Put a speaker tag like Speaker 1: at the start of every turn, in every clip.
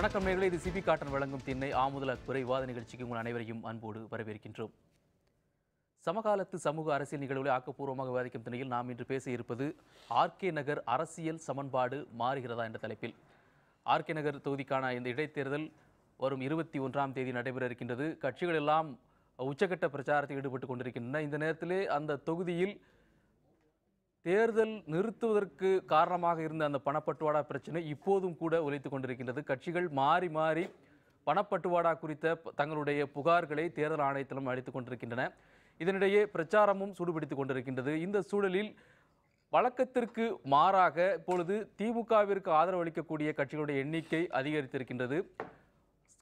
Speaker 1: வணக்கம் நேர்களை இது சிபி காட்டன் வழங்கும் திண்ணை ஆமுதல குறைவாத நிகழ்ச்சிக்கு உங்கள் அனைவரையும் அன்போடு வரவேற்கின்றோம் சமகாலத்து சமூக அரசியல் நிகழ்வுகளை ஆக்கப்பூர்வமாக விவாதிக்கும் திணையில் நாம் இன்று பேச இருப்பது ஆர்கே நகர் அரசியல் சமன்பாடு மாறுகிறதா என்ற தலைப்பில் ஆர்கே நகர் தொகுதிக்கான இந்த இடைத்தேர்தல் வரும் இருபத்தி ஒன்றாம் தேதி நடைபெற இருக்கின்றது கட்சிகள் எல்லாம் உச்சகட்ட பிரச்சாரத்தில் ஈடுபட்டு கொண்டிருக்கின்றன இந்த நேரத்திலே அந்த தொகுதியில் தேர்தல் நிறுத்துவதற்கு காரணமாக இருந்த அந்த பணப்பட்டுவாடா பிரச்சனை இப்போதும் கூட உழைத்து கொண்டிருக்கின்றது கட்சிகள் மாறி மாறி பணப்பட்டுவாடா குறித்த தங்களுடைய புகார்களை தேர்தல் ஆணையத்திலும் அளித்துக் கொண்டிருக்கின்றன இதனிடையே பிரச்சாரமும் சூடுபிடித்துக் கொண்டிருக்கின்றது இந்த சூழலில் வழக்கத்திற்கு மாறாக இப்பொழுது திமுகவிற்கு ஆதரவு அளிக்கக்கூடிய கட்சிகளுடைய எண்ணிக்கை அதிகரித்திருக்கின்றது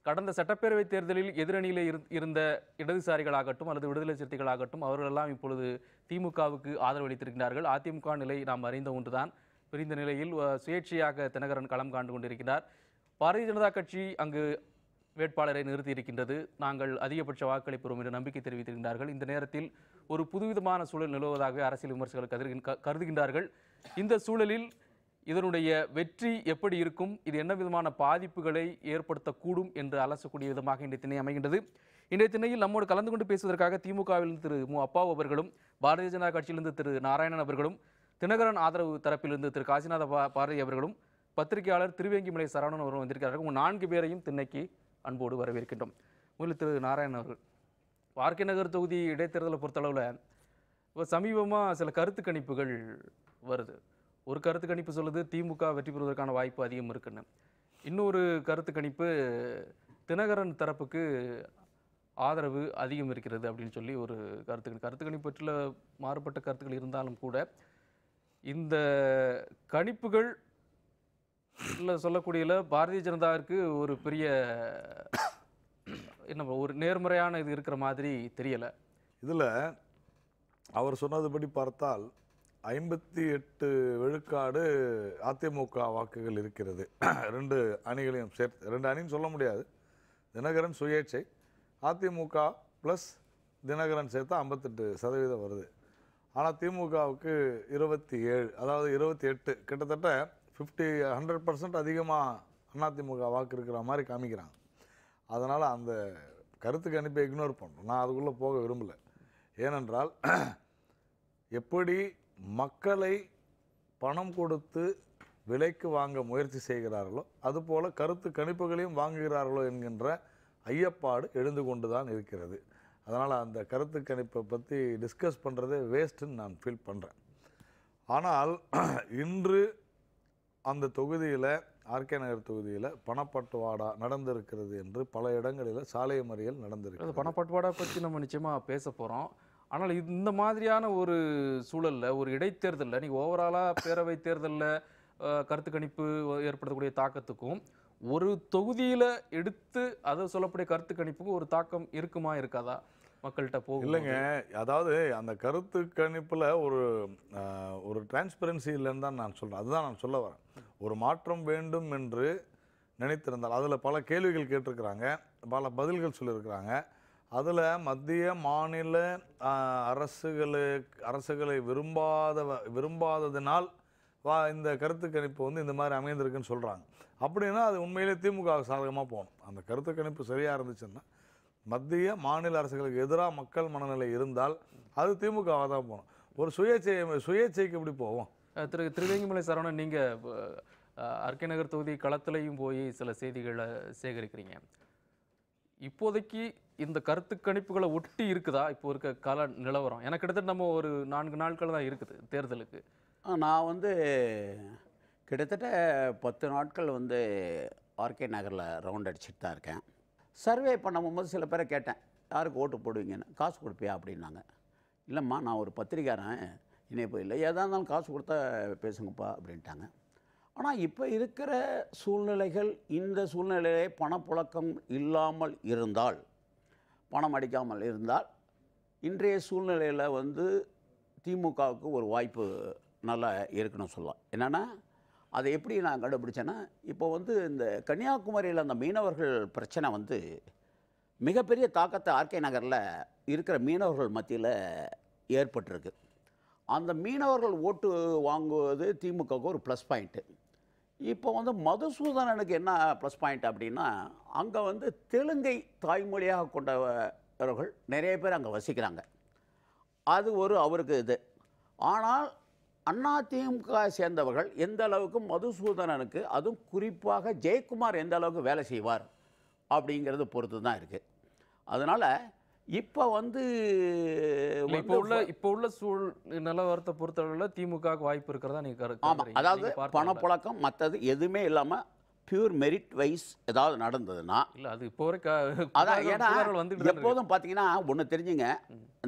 Speaker 1: கடந்த சட்டப்பேரவை தேர்தலில் எதிரணியில் இருந்த இடதுசாரிகளாகட்டும் அல்லது விடுதலை சிறுத்தைகளாகட்டும் அவர்களெல்லாம் இப்பொழுது திமுகவுக்கு ஆதரவு அளித்திருக்கிறார்கள் அதிமுக நிலை நாம் அறிந்த ஒன்றுதான் பிரிந்த நிலையில் சுயேட்சையாக தினகரன் களம் காண்டு கொண்டிருக்கிறார் பாரதிய ஜனதா கட்சி அங்கு வேட்பாளரை நிறுத்தியிருக்கின்றது நாங்கள் அதிகபட்ச வாக்களை பெறும் என்று நம்பிக்கை தெரிவித்திருக்கிறார்கள் இந்த நேரத்தில் ஒரு புதுவிதமான சூழல் நிலவுவதாக அரசியல் விமர்சகர்கள் கருதுகின்றார்கள் இந்த சூழலில் இதனுடைய வெற்றி எப்படி இருக்கும் இது என்ன விதமான பாதிப்புகளை ஏற்படுத்தக்கூடும் என்று அலசக்கூடிய விதமாக இன்றைய திணை அமைகின்றது இன்றைய திணையில் நம்மோடு கலந்து கொண்டு பேசுவதற்காக திமுகவிலிருந்து திரு மு அப்பாவு அவர்களும் பாரதிய ஜனதா கட்சியிலிருந்து திரு நாராயணன் அவர்களும் தினகரன் ஆதரவு தரப்பிலிருந்து திரு காசிநாத பாரதி அவர்களும் பத்திரிகையாளர் திருவேங்கிமலை சரவணன் அவர்களும் வந்திருக்கிறார்கள் உங்கள் நான்கு பேரையும் திண்ணைக்கு அன்போடு வரவேற்கின்றோம் முதலில் திரு நாராயணன் அவர்கள் வார்க்கை நகர் தொகுதி இடைத்தேர்தலை பொறுத்தளவில் இப்போ சமீபமாக சில கருத்து கணிப்புகள் வருது ஒரு கருத்து கணிப்பு சொல்லுது திமுக வெற்றி பெறுவதற்கான வாய்ப்பு அதிகம் இருக்குன்னு இன்னொரு கருத்து கணிப்பு தினகரன் தரப்புக்கு ஆதரவு அதிகம் இருக்கிறது அப்படின்னு சொல்லி ஒரு கருத்து கருத்து கணிப்பு பற்றில மாறுபட்ட கருத்துக்கள் இருந்தாலும் கூட இந்த கணிப்புகள் இல்லை சொல்லக்கூடியல பாரதிய ஜனதாவிற்கு ஒரு பெரிய என்ன ஒரு நேர்மறையான இது இருக்கிற மாதிரி தெரியலை
Speaker 2: இதில் அவர் சொன்னதுபடி பார்த்தால் ஐம்பத்தி எட்டு விழுக்காடு அதிமுக வாக்குகள் இருக்கிறது ரெண்டு அணிகளையும் சேர்த்து ரெண்டு அணின்னு சொல்ல முடியாது தினகரன் சுயேட்சை அதிமுக ப்ளஸ் தினகரன் சேர்த்தா ஐம்பத்தெட்டு சதவீதம் வருது ஆனால் திமுகவுக்கு இருபத்தி ஏழு அதாவது இருபத்தி எட்டு கிட்டத்தட்ட ஃபிஃப்டி ஹண்ட்ரட் பர்சன்ட் அதிகமாக அதிமுக வாக்கு இருக்கிற மாதிரி காமிக்கிறாங்க அதனால் அந்த கருத்துக்கு அனுப்பி இக்னோர் பண்ணுறோம் நான் அதுக்குள்ளே போக விரும்பலை ஏனென்றால் எப்படி மக்களை பணம் கொடுத்து விலைக்கு வாங்க முயற்சி செய்கிறார்களோ அதுபோல் கருத்து கணிப்புகளையும் வாங்குகிறார்களோ என்கின்ற ஐயப்பாடு எழுந்து கொண்டு தான் இருக்கிறது அதனால் அந்த கருத்து கணிப்பை பற்றி டிஸ்கஸ் பண்ணுறதே வேஸ்ட்டுன்னு நான் ஃபீல் பண்ணுறேன் ஆனால் இன்று அந்த தொகுதியில் ஆர்கே நகர் தொகுதியில் பணப்பட்டுவாடா நடந்திருக்கிறது என்று பல இடங்களில் சாலை மறியல் நடந்திருக்கு பணப்பட்டுவாடா பற்றி நம்ம நிச்சயமாக பேச போகிறோம் ஆனால் இந்த மாதிரியான
Speaker 1: ஒரு சூழலில் ஒரு இடைத்தேர்தலில் நீங்கள் ஓவராலாக பேரவை தேர்தலில் கருத்து கணிப்பு ஏற்படுத்தக்கூடிய தாக்கத்துக்கும் ஒரு தொகுதியில் எடுத்து அதை சொல்லக்கூடிய கருத்து கணிப்புக்கும் ஒரு தாக்கம் இருக்குமா இருக்காதா மக்கள்கிட்ட போகும் இல்லைங்க
Speaker 2: அதாவது அந்த கருத்து கணிப்பில் ஒரு ஒரு டிரான்ஸ்பரன்சி இல்லைன்னு தான் நான் சொல்கிறேன் அதுதான் நான் சொல்ல வரேன் ஒரு மாற்றம் வேண்டும் என்று நினைத்திருந்தால் அதில் பல கேள்விகள் கேட்டிருக்கிறாங்க பல பதில்கள் சொல்லியிருக்கிறாங்க அதில் மத்திய மாநில அரசுகளு அரசுகளை விரும்பாத விரும்பாததினால் வா இந்த கருத்து கணிப்பு வந்து இந்த மாதிரி அமைந்திருக்குன்னு சொல்கிறாங்க அப்படின்னா அது உண்மையிலே திமுக சாதகமாக போகணும் அந்த கருத்து கணிப்பு சரியாக இருந்துச்சுன்னா மத்திய மாநில அரசுகளுக்கு எதிராக மக்கள் மனநிலை இருந்தால் அது திமுகவாக தான் போகணும் ஒரு சுயேட்சை சுயேட்சைக்கு இப்படி போவோம் திரு திருவேங்கிமலை சரவணன் நீங்கள்
Speaker 1: அர்க்கை நகர் தொகுதி களத்திலையும் போய் சில செய்திகளை சேகரிக்கிறீங்க இப்போதைக்கு இந்த கருத்து கணிப்புகளை ஒட்டி இருக்குதா இப்போ இருக்க கால நிலவரம் எனக்கு கிட்டத்தட்ட நம்ம ஒரு நான்கு நாட்கள் தான் இருக்குது தேர்தலுக்கு
Speaker 3: நான் வந்து கிட்டத்தட்ட பத்து நாட்கள் வந்து ஆர்கே நகரில் ரவுண்ட் அடிச்சுட்டு தான் இருக்கேன் சர்வே பண்ண போது சில பேரை கேட்டேன் யாருக்கு ஓட்டு போடுவீங்கன்னு காசு கொடுப்பியா அப்படின்னாங்க இல்லைம்மா நான் ஒரு பத்திரிக்காரன் இன்னை இல்லை எதாக இருந்தாலும் காசு கொடுத்தா பேசுங்கப்பா அப்படின்ட்டாங்க ஆனால் இப்போ இருக்கிற சூழ்நிலைகள் இந்த சூழ்நிலையிலே பணப்புழக்கம் இல்லாமல் இருந்தால் பணம் அடிக்காமல் இருந்தால் இன்றைய சூழ்நிலையில் வந்து திமுகவுக்கு ஒரு வாய்ப்பு நல்லா இருக்குன்னு சொல்லலாம் என்னென்னா அதை எப்படி நான் கண்டுபிடிச்சேன்னா இப்போ வந்து இந்த கன்னியாகுமரியில் அந்த மீனவர்கள் பிரச்சனை வந்து மிகப்பெரிய தாக்கத்தை ஆர்கே நகரில் இருக்கிற மீனவர்கள் மத்தியில் ஏற்பட்டிருக்கு அந்த மீனவர்கள் ஓட்டு வாங்குவது திமுகவுக்கு ஒரு ப்ளஸ் பாயிண்ட்டு இப்போ வந்து மதுசூதனனுக்கு என்ன ப்ளஸ் பாயிண்ட் அப்படின்னா அங்கே வந்து தெலுங்கை தாய்மொழியாக கொண்டவர்கள் நிறைய பேர் அங்கே வசிக்கிறாங்க அது ஒரு அவருக்கு இது ஆனால் அதிமுக சேர்ந்தவர்கள் எந்த அளவுக்கு மதுசூதனனுக்கு அதுவும் குறிப்பாக ஜெயக்குமார் எந்த அளவுக்கு வேலை செய்வார் அப்படிங்கிறது பொறுத்து தான் இருக்குது அதனால் இப்போ வந்து இப்போ உள்ள
Speaker 1: இப்போ உள்ள சூழ் நிலவரத்தை பொறுத்தளவில் திமுக வாய்ப்பு இருக்கிறதா நீங்கள் ஆமாம் அதாவது பணப்பழக்கம்
Speaker 3: மற்றது எதுவுமே இல்லாமல் பியூர் மெரிட் வைஸ் ஏதாவது நடந்ததுன்னா இல்லை அது இப்போ அதான் ஏன்னா வந்து எப்போதும் பார்த்தீங்கன்னா ஒன்று தெரிஞ்சுங்க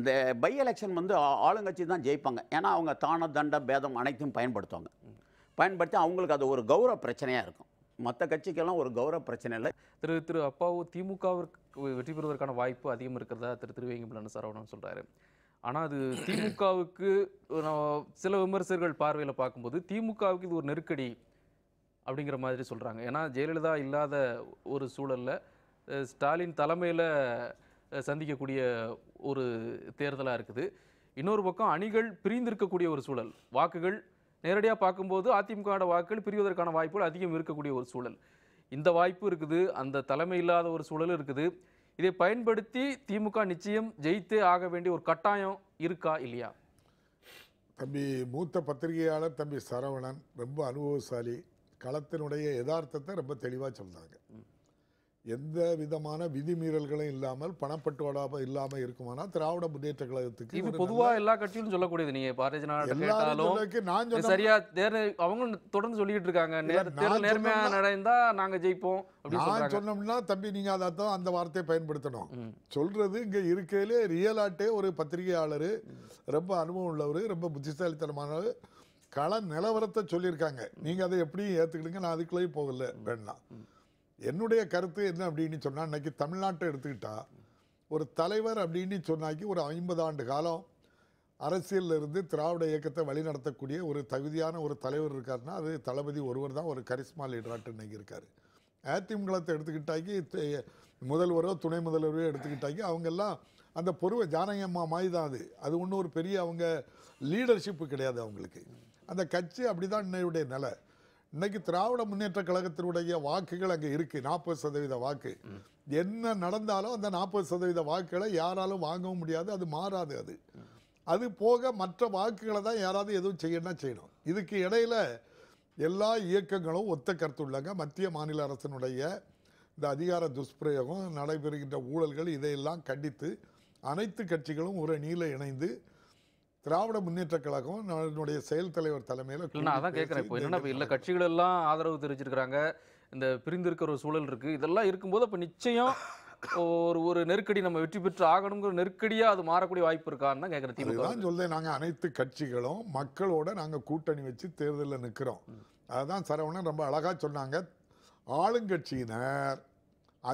Speaker 3: இந்த பை எலெக்ஷன் வந்து ஆளுங்கட்சி தான் ஜெயிப்பாங்க ஏன்னா அவங்க தான தண்ட பேதம் அனைத்தையும் பயன்படுத்துவாங்க பயன்படுத்தி அவங்களுக்கு அது ஒரு கௌரவ பிரச்சனையாக இருக்கும் மற்ற கட்சிக்கெல்லாம் ஒரு கௌரவ பிரச்சனை இல்லை திரு திரு அப்பாவு திமுகவிற்கு
Speaker 1: வெற்றி பெறுவதற்கான வாய்ப்பு அதிகம் இருக்கிறதா திரு திருவேங்கம்பலன் சரவணன் சொல்கிறாரு ஆனால் அது திமுகவுக்கு சில விமர்சகர்கள் பார்வையில் பார்க்கும்போது திமுகவுக்கு இது ஒரு நெருக்கடி அப்படிங்கிற மாதிரி சொல்கிறாங்க ஏன்னா ஜெயலலிதா இல்லாத ஒரு சூழலில் ஸ்டாலின் தலைமையில் சந்திக்கக்கூடிய ஒரு தேர்தலாக இருக்குது இன்னொரு பக்கம் அணிகள் பிரிந்திருக்கக்கூடிய ஒரு சூழல் வாக்குகள் நேரடியாக பார்க்கும்போது அதிமுக வாக்குகள் பிரிவதற்கான வாய்ப்புகள் அதிகம் இருக்கக்கூடிய ஒரு சூழல் இந்த வாய்ப்பு இருக்குது அந்த தலைமை இல்லாத ஒரு சூழல் இருக்குது இதை பயன்படுத்தி திமுக நிச்சயம் ஜெயித்தே ஆக வேண்டிய ஒரு கட்டாயம் இருக்கா இல்லையா
Speaker 4: தம்பி மூத்த பத்திரிகையாளர் தம்பி சரவணன் ரொம்ப அனுபவசாலி களத்தினுடைய யதார்த்தத்தை ரொம்ப தெளிவாக சொல்கிறாங்க எந்த விதமான விதிமீறல்களும் இல்லாமல் பணப்பட்டுவாடாக இல்லாமல் இருக்குமானா திராவிட முன்னேற்ற கழகத்துக்கு இது பொதுவாக
Speaker 1: எல்லா கட்சியும் சொல்லக்கூடியது நீங்க பாரதிய ஜனதா நான் சரியா தேர் அவங்க தொடர்ந்து சொல்லிட்டு இருக்காங்க நேர்மையாக நேர்மையா நடந்தா நாங்க ஜெயிப்போம் நான்
Speaker 4: சொன்னோம்னா தம்பி நீங்க அதை தான் அந்த வார்த்தையை பயன்படுத்தணும் சொல்றது இங்க இருக்கையிலே ரியல் ரியலாட்டே ஒரு பத்திரிகையாளர் ரொம்ப அனுபவம் உள்ளவர் ரொம்ப புத்திசாலித்தனமானவர் கள நிலவரத்தை சொல்லியிருக்காங்க நீங்க அதை எப்படியும் ஏத்துக்கிடுங்க நான் அதுக்குள்ளேயும் போகல வேண்டாம் என்னுடைய கருத்து என்ன அப்படின்னு சொன்னால் இன்றைக்கி தமிழ்நாட்டை எடுத்துக்கிட்டால் ஒரு தலைவர் அப்படின்னு சொன்னாக்கி ஒரு ஐம்பது ஆண்டு காலம் அரசியலில் இருந்து திராவிட இயக்கத்தை வழிநடத்தக்கூடிய ஒரு தகுதியான ஒரு தலைவர் இருக்காருன்னா அது தளபதி ஒருவர் தான் ஒரு கரிஸ்மா லீடராட்டு இன்றைக்கி இருக்கார் அதிமுகத்தை எடுத்துக்கிட்டாக்கி முதல்வரோ துணை முதல்வரோ எடுத்துக்கிட்டாக்கி அவங்கெல்லாம் அந்த ஜானகி அம்மா மாதிரி தான் அது அது ஒன்றும் ஒரு பெரிய அவங்க லீடர்ஷிப்பு கிடையாது அவங்களுக்கு அந்த கட்சி அப்படி தான் இன்னையுடைய நிலை இன்னைக்கு திராவிட முன்னேற்ற கழகத்தினுடைய வாக்குகள் அங்கே இருக்குது நாற்பது சதவீத வாக்கு என்ன நடந்தாலும் அந்த நாற்பது சதவீத வாக்குகளை யாராலும் வாங்கவும் முடியாது அது மாறாது அது அது போக மற்ற வாக்குகளை தான் யாராவது எதுவும் செய்யணும் செய்யணும் இதுக்கு இடையில் எல்லா இயக்கங்களும் ஒத்த கருத்துள்ளாங்க மத்திய மாநில அரசினுடைய இந்த அதிகார துஷ்பிரயோகம் நடைபெறுகின்ற ஊழல்கள் இதையெல்லாம் கண்டித்து அனைத்து கட்சிகளும் ஒரு நீல இணைந்து திராவிட முன்னேற்ற கழகம் நம்மளுடைய செயல் தலைவர் தலைமையில் நான் அதான் கேட்குறேன் இப்போ
Speaker 1: இல்லை கட்சிகள் எல்லாம் ஆதரவு தெரிவிச்சிருக்கிறாங்க இந்த பிரிந்திருக்கிற ஒரு சூழல் இருக்குது இதெல்லாம் இருக்கும்போது அப்போ நிச்சயம் ஒரு ஒரு நெருக்கடி நம்ம வெற்றி பெற்று ஆகணுங்கிற நெருக்கடியாக அது மாறக்கூடிய வாய்ப்பு இருக்கான்னு தான் கேட்குறேன் திமுக
Speaker 4: நாங்கள் அனைத்து கட்சிகளும் மக்களோட நாங்கள் கூட்டணி வச்சு தேர்தலில் நிற்கிறோம் அதுதான் சரவணன் ரொம்ப அழகாக சொன்னாங்க ஆளுங்கட்சியினர்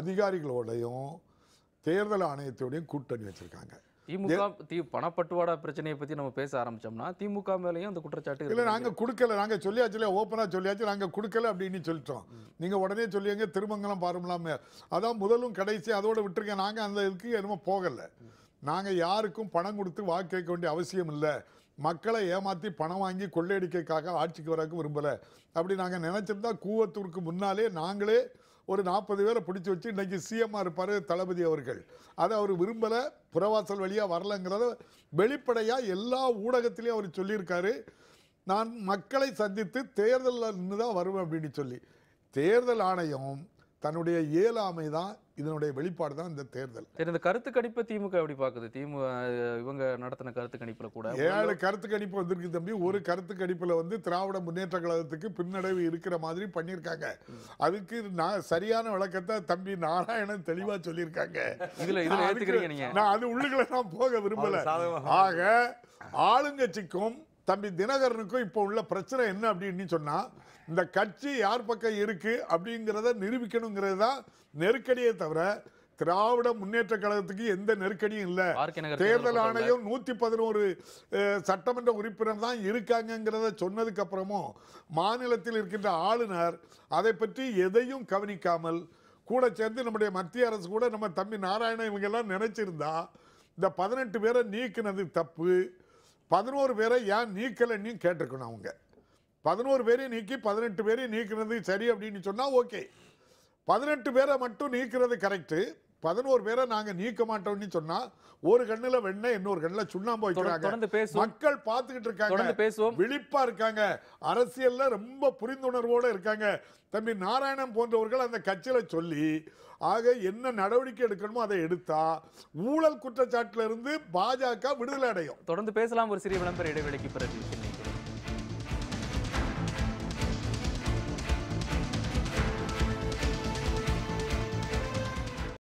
Speaker 4: அதிகாரிகளோடையும் தேர்தல் ஆணையத்தோடையும் கூட்டணி வச்சுருக்காங்க
Speaker 1: திமுக தீ பணப்பட்டுவாடா பிரச்சனையை பற்றி நம்ம பேச ஆரம்பித்தோம்னா திமுக மேலேயும் அந்த குற்றச்சாட்டு இல்லை நாங்கள்
Speaker 4: கொடுக்கல நாங்கள் சொல்லியாச்சு ஓப்பனாக சொல்லியாச்சு நாங்கள் கொடுக்கல அப்படின்னு சொல்லிட்டோம் நீங்கள் உடனே சொல்லியங்க திருமங்கலம் பாருங்களாமே அதான் முதலும் கடைசி அதோட விட்டுருக்கேன் நாங்கள் அந்த இதுக்கு எதுவும் போகலை நாங்கள் யாருக்கும் பணம் கொடுத்து வாக்கு கேட்க வேண்டிய அவசியம் இல்லை மக்களை ஏமாற்றி பணம் வாங்கி கொள்ளையடிக்கைக்காக ஆட்சிக்கு வரக்கு விரும்பலை அப்படி நாங்கள் நினச்சிருந்தா கூவத்தூருக்கு முன்னாலே நாங்களே ஒரு நாற்பது பேரை பிடிச்சி வச்சு இன்றைக்கி சிஎம்மாக இருப்பார் தளபதி அவர்கள் அதை அவர் விரும்பலை புறவாசல் வழியாக வரலங்கிறத வெளிப்படையாக எல்லா ஊடகத்திலையும் அவர் சொல்லியிருக்காரு நான் மக்களை சந்தித்து தேர்தலில் நின்று தான் வருவேன் அப்படின்னு சொல்லி தேர்தல் ஆணையம் தன்னுடைய இயலாமை தான் இதனுடைய வெளிப்பாடு தான் இந்த
Speaker 1: தேர்தல் இந்த கருத்து கணிப்பை திமுக எப்படி பார்க்குது திமுக இவங்க நடத்தின கருத்து கணிப்பில் கூட ஏழு
Speaker 4: கருத்து கணிப்பு வந்திருக்கு தம்பி ஒரு கருத்து கணிப்பில் வந்து திராவிட முன்னேற்ற கழகத்துக்கு பின்னடைவு இருக்கிற மாதிரி பண்ணியிருக்காங்க அதுக்கு நான் சரியான விளக்கத்தை தம்பி நாராயணன் தெளிவாக சொல்லியிருக்காங்க இதில் இதில் நான் அது உள்ளுகளை நான் போக விரும்பலை ஆக ஆளுங்கட்சிக்கும் தம்பி தினகரனுக்கும் இப்போ உள்ள பிரச்சனை என்ன அப்படின்னு சொன்னால் இந்த கட்சி யார் பக்கம் இருக்குது அப்படிங்கிறத நிரூபிக்கணுங்கிறது தான் நெருக்கடியே தவிர திராவிட முன்னேற்ற கழகத்துக்கு எந்த நெருக்கடியும் இல்லை தேர்தல் ஆணையம் நூத்தி பதினோரு சட்டமன்ற உறுப்பினர் தான் இருக்காங்கிறத சொன்னதுக்கு அப்புறமும் மாநிலத்தில் இருக்கின்ற ஆளுநர் அதை பற்றி எதையும் கவனிக்காமல் கூட சேர்ந்து நம்முடைய மத்திய அரசு கூட நம்ம தம்பி நாராயணன் இவங்கெல்லாம் நினைச்சிருந்தா இந்த பதினெட்டு பேரை நீக்கினது தப்பு பதினோரு பேரை ஏன் நீக்கலைன்னு கேட்டிருக்கணும் அவங்க பதினோரு பேரையும் நீக்கி பதினெட்டு பேரையும் நீக்கிறது சரி அப்படின்னு சொன்னால் ஓகே பதினெட்டு பேரை மட்டும் நீக்கிறது கரெக்டு பதினோரு பேரை நாங்க நீக்க மாட்டோம்னு சொன்னா ஒரு கண்ணுல வெண்ண இன்னொரு கண்ணுல சுண்ணாம்பு வைக்கிறாங்க மக்கள் பார்த்துக்கிட்டு இருக்காங்க பேசுவோம் விழிப்பா இருக்காங்க அரசியல்ல ரொம்ப புரிந்துணர்வோட இருக்காங்க தம்பி நாராயணன் போன்றவர்கள் அந்த கட்சியில சொல்லி ஆக என்ன நடவடிக்கை எடுக்கணுமோ அதை எடுத்தா ஊழல் குற்றச்சாட்டுல இருந்து பாஜக விடுதலை அடையும் தொடர்ந்து பேசலாம் ஒரு சிறிய விளம்பர
Speaker 1: இடைவெளிக்கு பிறகு